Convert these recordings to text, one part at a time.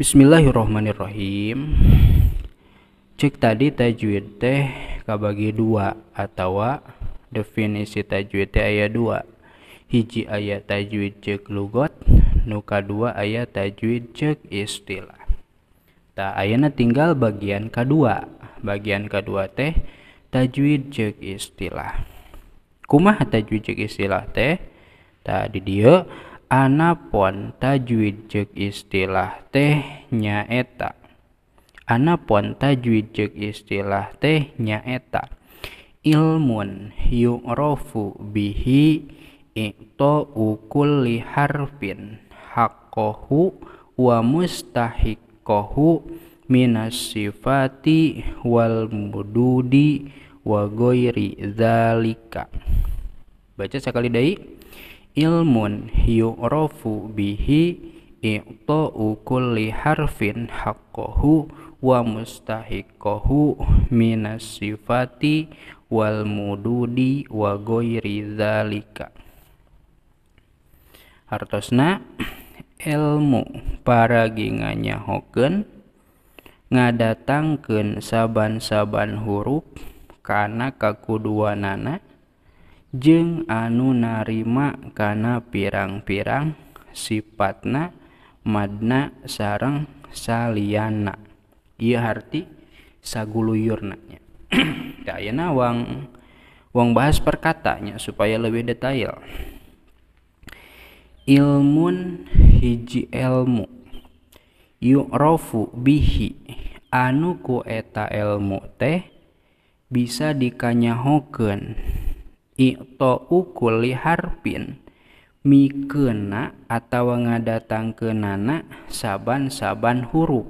Bismillahirrahmanirrahim cek tadi tajwid teh kabagi dua atau definisi tajwid teh ayat dua hiji ayat tajwid cek lugot nuka dua ayat tajwid cek istilah tak ayana tinggal bagian kedua bagian kedua teh tajwid cek istilah kumah tajwid cek istilah teh tak di dia anapon tajwid jek istilah teh nyaeta anapon tajwid jek istilah teh nyaeta ilmun yu'rafu bihi i'ta'u li harfin hakohu wa mustahiqqahu minas sifati wal mududi wa goyri zalika baca sekali dai ilmun yu'rafu bihi i'ta'u kulli harfin haqqahu wa mustahiqahu minas sifati wal mududi wa goyri zalika hartosna ilmu para ginganya hoken ngadatangken saban-saban huruf karena kakuduanana Jeng anu narima kana pirang-pirang sifatna madna sarang saliana. ia arti Kaya na wang wang bahas perkatanya supaya lebih detail ilmun hiji elmu rofu bihi anu ku eta ilmu teh bisa dikanyahokeun iqta'u kulli harpin mikena atau ngadatang kenana saban-saban huruf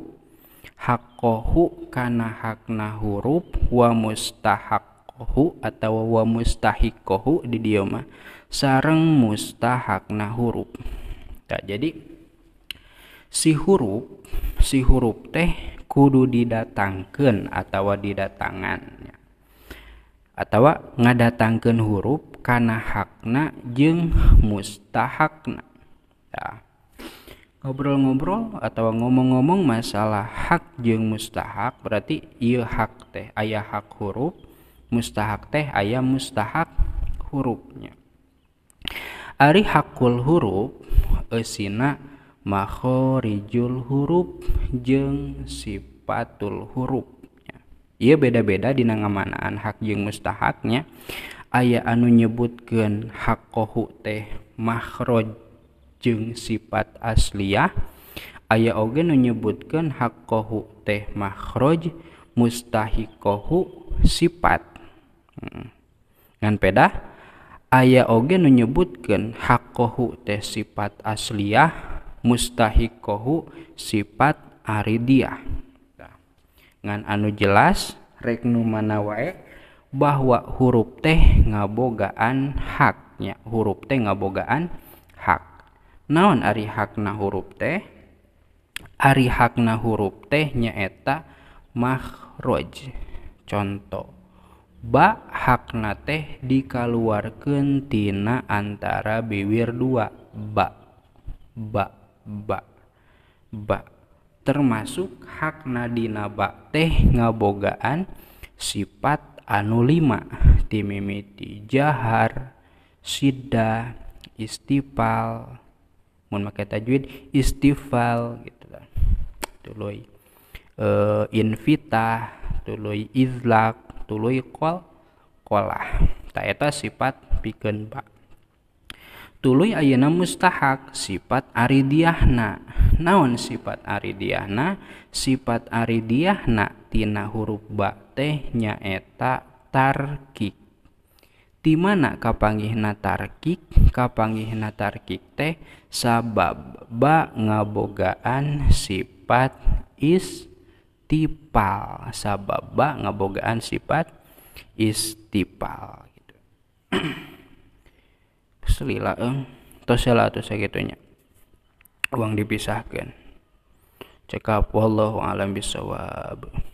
hakohu kana hakna huruf wa mustahakohu atau wa mustahikohu di dioma sarang mustahakna huruf nah, jadi si huruf si huruf teh kudu didatangkan atau didatangannya atau ngadatangkan huruf karena hakna jeng mustahakna ya. ngobrol-ngobrol atau ngomong-ngomong masalah hak jeng mustahak berarti iya hak teh ayah hak huruf mustahak teh ayah mustahak hurufnya Ari hakul huruf esina makhorijul huruf jeng sifatul huruf ia beda-beda di nangamanaan hak jeung mustahaknya aya anu nyebutkan hak kohu teh mahroj jeng sifat asliyah aya oge nu nyebutkan hak kohu teh mahroj mustahikohu sifat hmm. ngan peda aya oge nu nyebutkan hak kohu teh sifat asliyah mustahikohu sifat aridiah ngan anu jelas reknu mana wae bahwa huruf teh ngabogaan haknya huruf teh ngabogaan hak naon ari hakna huruf teh ari hakna huruf teh nyaeta makhraj contoh ba hakna teh dikaluarkeun tina antara bibir dua ba ba ba ba termasuk hak nadina teh ngabogaan sifat anu lima timimiti jahar sida istifal mun make tajwid istifal gitu lah kan. tuluy e, eh, invita tuluy izlak tuluy kol kolah tak eta sifat pikeun pak tuluy ayeuna mustahak sifat aridiahna naon sifat aridiahna sifat aridiahna tina huruf ba teh nyaeta tarkik di kapangihna tarkik kapangihna tarkik teh sabab ba ngabogaan sifat istipal sabab ba ngabogaan sifat istipal gitu. Selila eng, eh, tos ya segitunya uang dipisahkan cekap wallahu alam bisawab